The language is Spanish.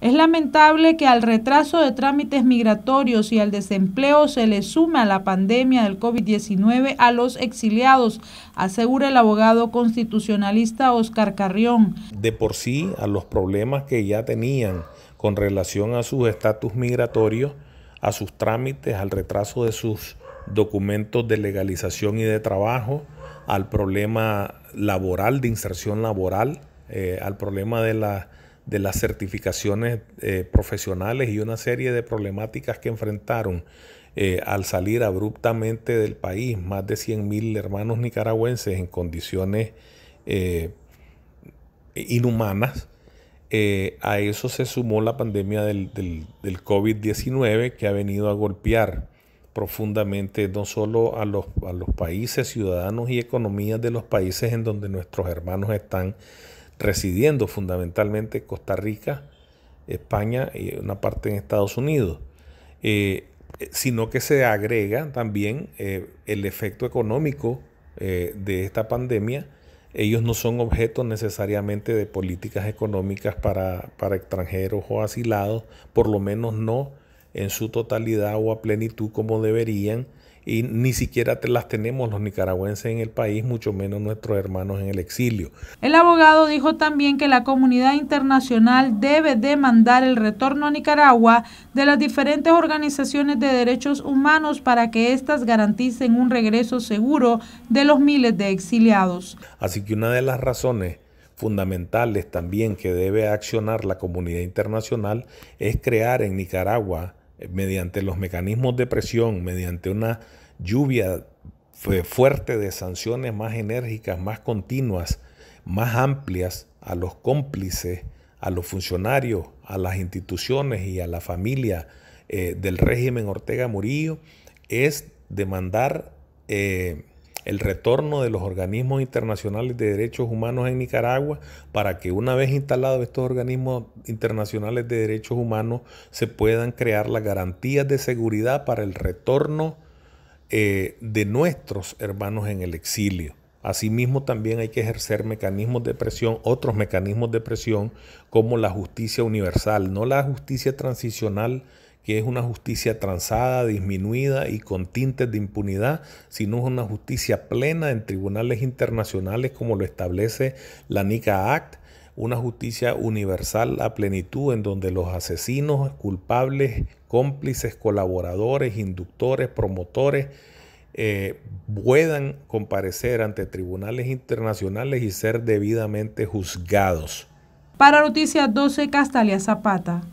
Es lamentable que al retraso de trámites migratorios y al desempleo se le suma la pandemia del COVID-19 a los exiliados, asegura el abogado constitucionalista Oscar Carrión. De por sí, a los problemas que ya tenían con relación a sus estatus migratorios, a sus trámites, al retraso de sus documentos de legalización y de trabajo, al problema laboral, de inserción laboral, eh, al problema de la de las certificaciones eh, profesionales y una serie de problemáticas que enfrentaron eh, al salir abruptamente del país más de 100.000 hermanos nicaragüenses en condiciones eh, inhumanas. a eso se sumó la pandemia del, COVID-19 que ha venido a golpear profundamente no solo a los, a los países, ciudadanos y economías de los países en donde nuestros hermanos están residiendo fundamentalmente Costa Rica, España y una parte en Estados Unidos, eh, eh, sino que se agrega también eh, el efecto económico de esta pandemia. Ellos no son objeto necesariamente de políticas económicas para, para extranjeros o asilados, por lo menos no en su totalidad o a plenitud como deberían y ni siquiera las tenemos los nicaragüenses en el país, mucho menos nuestros hermanos en el exilio. El abogado dijo también que la comunidad internacional debe demandar el retorno a Nicaragua de las diferentes organizaciones de derechos humanos para que éstas garanticen un regreso seguro de los miles de exiliados. Así que una de las razones fundamentales también que debe accionar la comunidad internacional es crear en Nicaragua eh, mediante los mecanismos de presión, mediante una lluvia fuerte de sanciones más enérgicas, más continuas, más amplias a los cómplices, a los funcionarios, a las instituciones y a la familia eh, del régimen Ortega Murillo, es demandar eh, el retorno de los organismos internacionales de derechos humanos en Nicaragua para que una vez instalados estos organismos internacionales de derechos humanos se puedan crear las garantías de seguridad para el retorno eh, de nuestros hermanos en el exilio. Asimismo, también hay que ejercer mecanismos de presión, otros mecanismos de presión, como la justicia universal, no la justicia transicional que es una justicia transada, disminuida y con tintes de impunidad, sino es una justicia plena en tribunales internacionales como lo establece la NICA Act, una justicia universal a plenitud en donde los asesinos, culpables, cómplices, colaboradores, inductores, promotores, eh, puedan comparecer ante tribunales internacionales y ser debidamente juzgados. Para Noticias 12, Castalia Zapata.